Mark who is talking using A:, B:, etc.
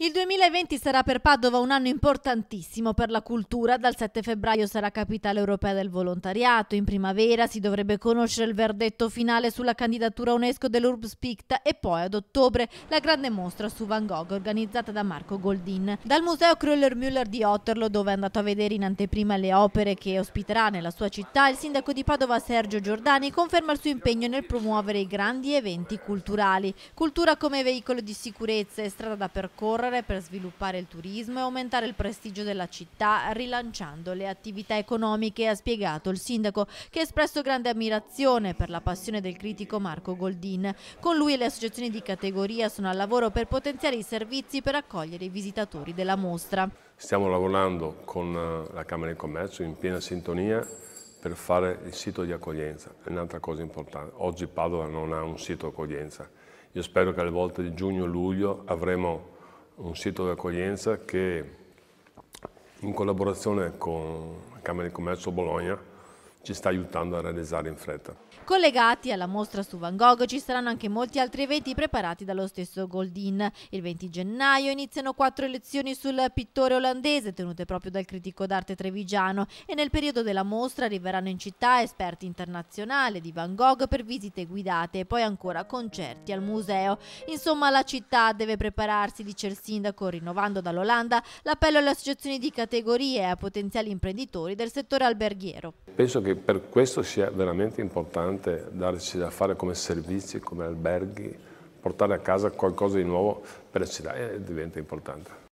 A: Il 2020 sarà per Padova un anno importantissimo per la cultura. Dal 7 febbraio sarà capitale europea del volontariato. In primavera si dovrebbe conoscere il verdetto finale sulla candidatura UNESCO dell'Urbs Picta e poi ad ottobre la grande mostra su Van Gogh organizzata da Marco Goldin. Dal museo Kröller Müller di Otterlo, dove è andato a vedere in anteprima le opere che ospiterà nella sua città, il sindaco di Padova Sergio Giordani conferma il suo impegno nel promuovere i grandi eventi culturali. Cultura come veicolo di sicurezza e strada da percorrere lavorare per sviluppare il turismo e aumentare il prestigio della città, rilanciando le attività economiche, ha spiegato il sindaco, che ha espresso grande ammirazione per la passione del critico Marco Goldin. Con lui e le associazioni di categoria sono al lavoro per potenziare i servizi per accogliere i visitatori della mostra.
B: Stiamo lavorando con eh, la Camera di Commercio in piena sintonia per fare il sito di accoglienza, è un'altra cosa importante. Oggi Padova non ha un sito di accoglienza. Io spero che alle volte di giugno-luglio avremo un sito di accoglienza che in collaborazione con la Camera di Commercio Bologna ci sta aiutando a realizzare in fretta.
A: Collegati alla mostra su Van Gogh ci saranno anche molti altri eventi preparati dallo stesso Goldin. Il 20 gennaio iniziano quattro lezioni sul pittore olandese tenute proprio dal critico d'arte trevigiano e nel periodo della mostra arriveranno in città esperti internazionali di Van Gogh per visite guidate e poi ancora concerti al museo. Insomma la città deve prepararsi, dice il sindaco, rinnovando dall'Olanda l'appello alle associazioni di categorie e a potenziali imprenditori del settore alberghiero.
B: Penso che per questo sia veramente importante darci da fare come servizi, come alberghi, portare a casa qualcosa di nuovo per la città e diventa importante.